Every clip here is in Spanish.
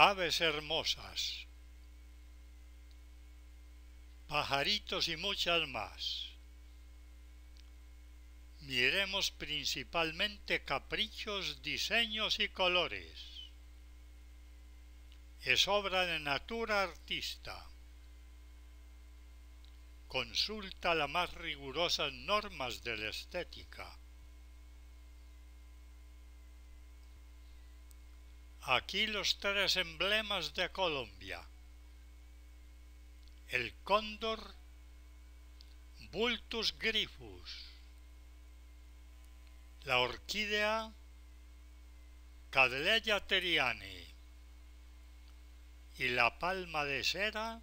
aves hermosas, pajaritos y muchas más. Miremos principalmente caprichos, diseños y colores. Es obra de natura artista. Consulta las más rigurosas normas de la estética. Aquí los tres emblemas de Colombia. El cóndor Bultus grifus. La orquídea Cadleya teriani. Y la palma de cera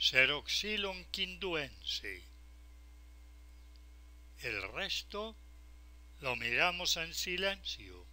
Seroxilon quinduense. El resto lo miramos en silencio.